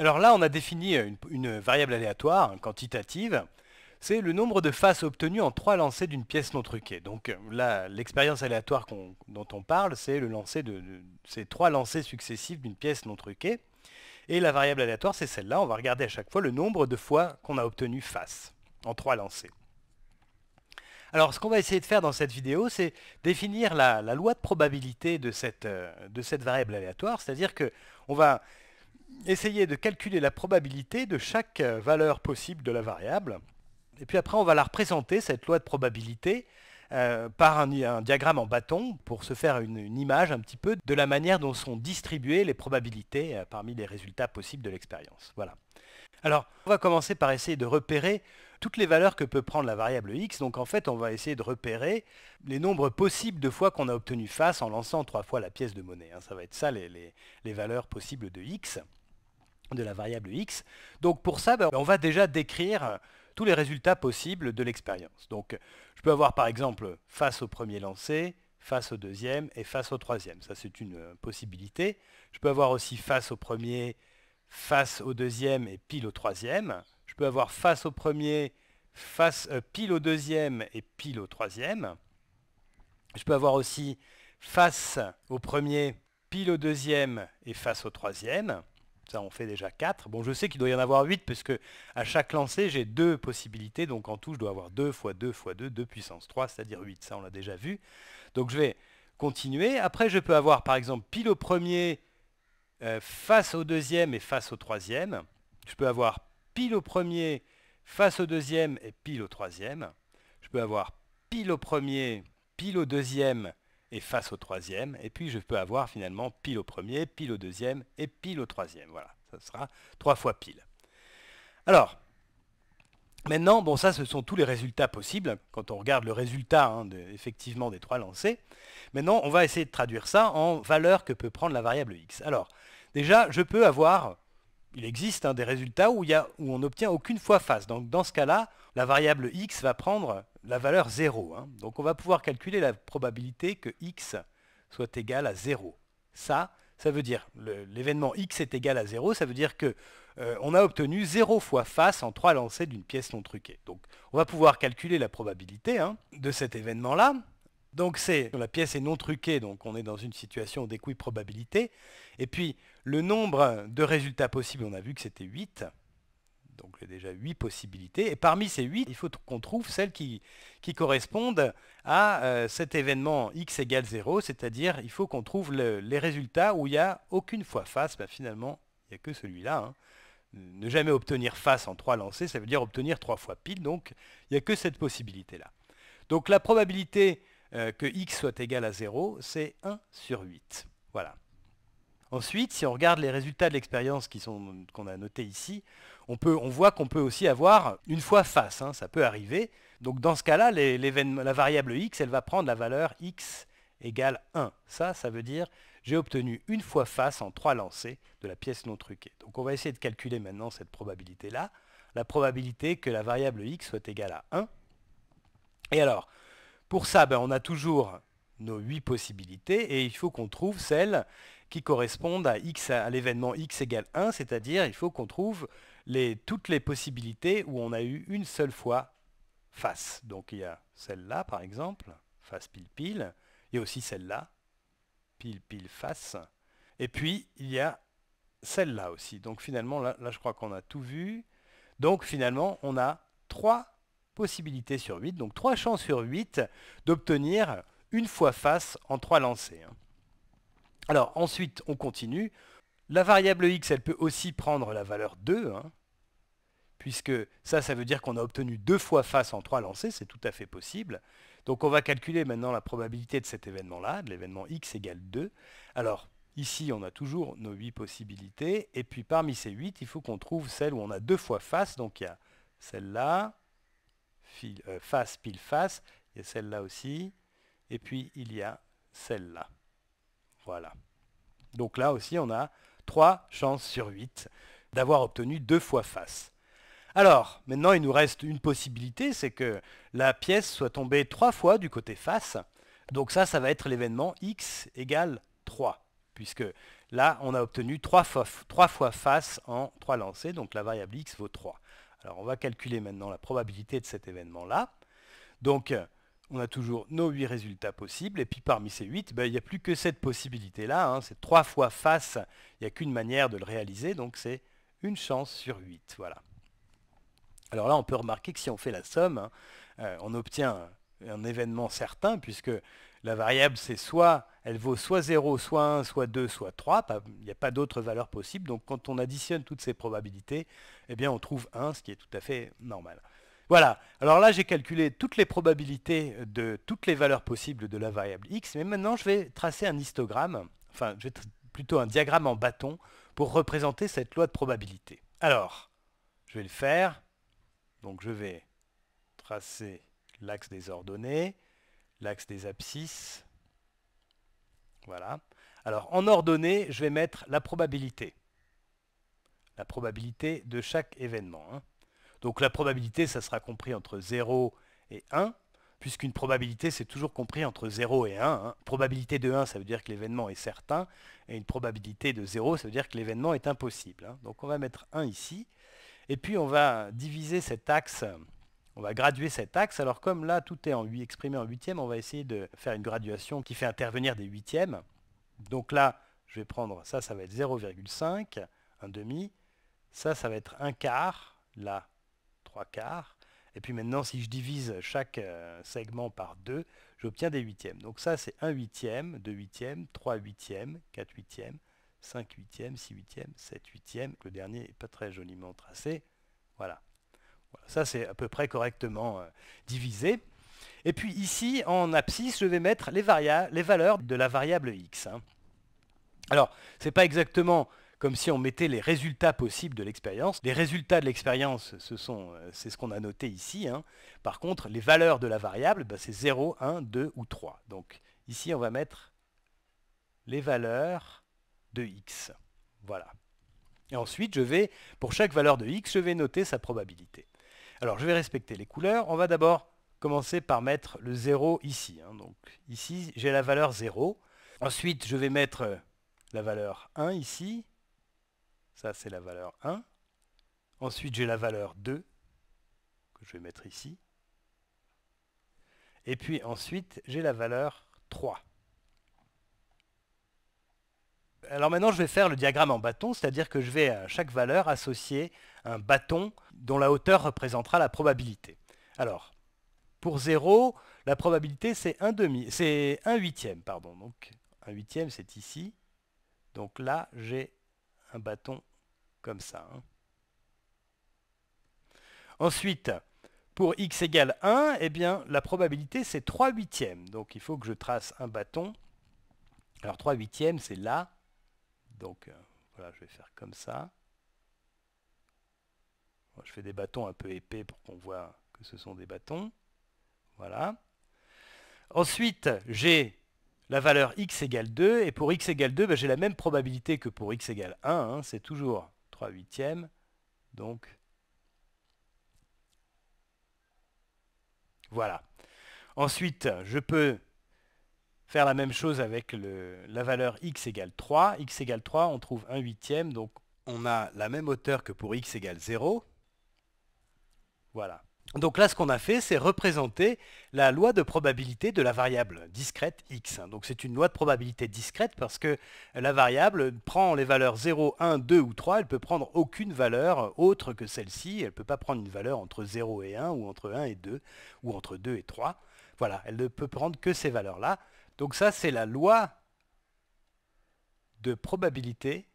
Alors là, on a défini euh, une, variable aléatoire, quantitative. C'est le nombre de faces obtenues en trois lancers d'une pièce non truquée. Donc euh, là, l'expérience aléatoire dont on parle, c'est le lancer de, ces trois lancers successifs d'une pièce non truquée. Et la variable aléatoire, c'est celle-là. On va regarder à chaque fois le nombre de fois qu'on a obtenu face en trois lancers. Alors ce qu'on va essayer de faire dans cette vidéo, c'est définir la, loi de probabilité de cette, euh, de cette variable aléatoire, c'est-à-dire qu'on va essayer de calculer la probabilité de chaque euh, valeur possible de la variable. Et puis après, on va la représenter, cette loi de probabilité, euh, par un, diagramme en bâton pour se faire une, image un petit peu de la manière dont sont distribuées les probabilités euh, parmi les résultats possibles de l'expérience. Voilà. Alors, on va commencer par essayer de repérer toutes les valeurs que peut prendre la variable x. Donc en fait, on va essayer de repérer les nombres possibles de fois qu'on a obtenu face en lançant trois fois la pièce de monnaie. Hein. ça va être ça les valeurs possibles de x de la variable x. Donc pour ça, ben, on va déjà décrire euh, tous les résultats possibles de l'expérience. Donc je peux avoir par exemple face au premier lancé, face au deuxième et face au troisième. Ça c'est une euh, possibilité. Je peux avoir aussi face au premier, face au deuxième et pile au troisième. Je peux avoir face au premier, face, euh, pile au deuxième et pile au troisième. Je peux avoir aussi face au premier, pile au deuxième et face au troisième ça on fait déjà 4. Bon, je sais qu'il doit y en avoir 8 puisque à chaque lancer, j'ai deux possibilités. Donc en tout, je dois avoir 2 fois 2 fois 2, 2 puissance 3, c'est-à-dire 8. Ça, on l'a déjà vu. Donc je vais continuer. Après, je peux avoir par exemple pile au premier, euh, face au deuxième et face au troisième. Je peux avoir pile au premier, face au deuxième et pile au troisième. Je peux avoir pile au premier, pile au deuxième et face au troisième. Et puis je peux avoir finalement pile au premier, pile au deuxième et pile au troisième. Voilà, ça sera trois fois pile. Alors, maintenant, bon ça ce sont tous les résultats possibles, quand on regarde le résultat hein, effectivement des trois lancés. Maintenant, on va essayer de traduire ça en valeur que peut prendre la variable x. Alors, déjà, je peux avoir, il existe hein, des résultats où, il y a, où on n'obtient aucune fois face. Donc dans ce cas-là, la variable x va prendre la valeur 0. Hein. Donc on va pouvoir calculer la probabilité que x soit égal à 0. Ça, ça veut dire, l'événement x est égal à 0, ça veut dire que euh, on a obtenu 0 fois face en 3 lancers d'une pièce non truquée. Donc on va pouvoir calculer la probabilité hein, de cet événement-là. Donc c'est, la pièce est non truquée, donc on est dans une situation d'équiprobabilité. Et puis le nombre de résultats possibles, on a vu que c'était 8. Donc a déjà 8 possibilités. Et parmi ces 8, il faut qu'on trouve celles qui, correspondent à euh, cet événement x égale 0, c'est-à-dire il faut qu'on trouve les résultats où il n'y a aucune fois face. Bah, finalement, il n'y a que celui-là. Hein. Ne jamais obtenir face en 3 lancés, ça veut dire obtenir 3 fois pile. Donc il n'y a que cette possibilité-là. Donc la probabilité euh, que x soit égal à 0, c'est 1 sur 8. Voilà. Ensuite, si on regarde les résultats de l'expérience qu'on a noté ici, on, peut, on voit qu'on peut aussi avoir une fois face, hein, ça peut arriver. Donc dans ce cas-là, la variable x, elle va prendre la valeur x égale 1. Ça, ça veut dire j'ai obtenu une fois face en trois lancers de la pièce non truquée. Donc on va essayer de calculer maintenant cette probabilité-là, la probabilité que la variable x soit égale à 1. Et alors, pour ça, ben, on a toujours nos huit possibilités et il faut qu'on trouve celle qui correspondent à x à l'événement x égale 1, c'est-à-dire il faut qu'on trouve les, toutes les possibilités où on a eu une seule fois face. Donc il y a celle-là par exemple, face pile-pile, il y a aussi celle-là, pile-pile face, et puis il y a celle-là aussi. Donc finalement, là, je crois qu'on a tout vu. Donc finalement, on a 3 possibilités sur 8, donc 3 chances sur 8 d'obtenir une fois face en 3 lancers. Hein. Alors ensuite, on continue. La variable x, elle peut aussi prendre la valeur 2, hein, puisque ça, ça veut dire qu'on a obtenu deux fois face en trois lancés, c'est tout à fait possible. Donc on va calculer maintenant la probabilité de cet événement-là, de l'événement x égale 2. Alors ici, on a toujours nos 8 possibilités, et puis parmi ces 8, il faut qu'on trouve celle où on a deux fois face, donc il y a celle-là, euh, face, pile face, il y a celle-là aussi, et puis il y a celle-là. Voilà. Donc là aussi, on a 3 chances sur 8 d'avoir obtenu deux fois face. Alors, maintenant, il nous reste une possibilité, c'est que la pièce soit tombée trois fois du côté face. Donc ça, ça va être l'événement x égale 3, puisque là, on a obtenu 3 fois, fois face en 3 lancés, donc la variable x vaut 3. Alors, on va calculer maintenant la probabilité de cet événement-là. Donc, on a toujours nos 8 résultats possibles, et puis parmi ces 8, ben, il n'y a plus que cette possibilité-là, hein. c'est 3 fois face, il n'y a qu'une manière de le réaliser, donc c'est une chance sur 8, voilà. Alors là, on peut remarquer que si on fait la somme, hein, euh, on obtient un événement certain, puisque la variable, c'est soit, elle vaut soit 0, soit 1, soit 2, soit 3, il n'y a pas d'autres valeurs possibles, donc quand on additionne toutes ces probabilités, eh bien on trouve 1, ce qui est tout à fait normal. Voilà. Alors là, j'ai calculé toutes les probabilités de toutes les valeurs possibles de la variable x, mais maintenant je vais tracer un histogramme, enfin je vais plutôt un diagramme en bâton, pour représenter cette loi de probabilité. Alors, je vais le faire. Donc je vais tracer l'axe des ordonnées, l'axe des abscisses. Voilà. Alors en ordonnée, je vais mettre la probabilité. La probabilité de chaque événement. Hein. Donc la probabilité, ça sera compris entre 0 et 1, puisqu'une probabilité, c'est toujours compris entre 0 et 1. Hein. Probabilité de 1, ça veut dire que l'événement est certain, et une probabilité de 0, ça veut dire que l'événement est impossible. Hein. Donc on va mettre 1 ici, et puis on va diviser cet axe, on va graduer cet axe. Alors comme là, tout est en 8, exprimé en huitième, on va essayer de faire une graduation qui fait intervenir des huitièmes. Donc là, je vais prendre ça, ça va être 0,5, un demi, ça, ça va être un quart, là, quarts. Et puis maintenant, si je divise chaque euh, segment par deux j'obtiens des huitièmes. Donc ça, c'est 1 huitième, 2 huitièmes, 3 huitièmes, 4 huitièmes, 5 huitièmes, 6 huitièmes, 7 huitièmes. Le dernier n'est pas très joliment tracé. Voilà. ça, c'est à peu près correctement euh, divisé. Et puis ici, en abscisse, je vais mettre les, les valeurs de la variable x. Hein. Alors, c'est pas exactement comme si on mettait les résultats possibles de l'expérience. Les résultats de l'expérience, ce sont, euh, c'est ce qu'on a noté ici. Hein. Par contre, les valeurs de la variable, bah, c'est 0, 1, 2 ou 3. Donc ici, on va mettre les valeurs de x. Voilà. Et ensuite, je vais, pour chaque valeur de x, je vais noter sa probabilité. Alors, je vais respecter les couleurs. On va d'abord commencer par mettre le 0 ici. Hein. Donc ici, j'ai la valeur 0. Ensuite, je vais mettre la valeur 1 ici. Ça, c'est la valeur 1. Ensuite, j'ai la valeur 2, que je vais mettre ici. Et puis ensuite, j'ai la valeur 3. Alors maintenant, je vais faire le diagramme en bâton, c'est-à-dire que je vais à chaque valeur associer un bâton dont la hauteur représentera la probabilité. Alors, pour 0, la probabilité c'est 1 c'est huitième, pardon. Donc 1 huitième c'est ici. Donc là, j'ai un bâton comme ça. Hein. Ensuite, pour x égale 1, eh bien, la probabilité, c'est 3 huitièmes. Donc, il faut que je trace un bâton. Alors, 3 huitièmes, c'est là. Donc, euh, voilà, je vais faire comme ça. je fais des bâtons un peu épais pour qu'on voit que ce sont des bâtons. Voilà. Ensuite, j'ai la valeur x égale 2. Et pour x égale 2, ben, j'ai la même probabilité que pour x égale 1. Hein, c'est toujours 3 huitièmes. Donc, voilà. Ensuite, je peux faire la même chose avec la valeur x égale 3. x égale 3, on trouve 1 huitième, donc on a la même hauteur que pour x égale 0. Voilà. Donc là, ce qu'on a fait, c'est représenter la loi de probabilité de la variable discrète x. Donc c'est une loi de probabilité discrète parce que la variable prend les valeurs 0, 1, 2 ou 3. Elle peut prendre aucune valeur autre que celle-ci. Elle ne peut pas prendre une valeur entre 0 et 1 ou entre 1 et 2 ou entre 2 et 3. Voilà, elle ne peut prendre que ces valeurs-là. Donc ça, c'est la loi de probabilité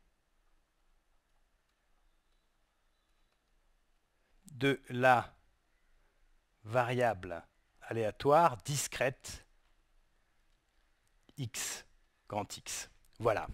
de la variable aléatoire discrète x, grand X. Voilà.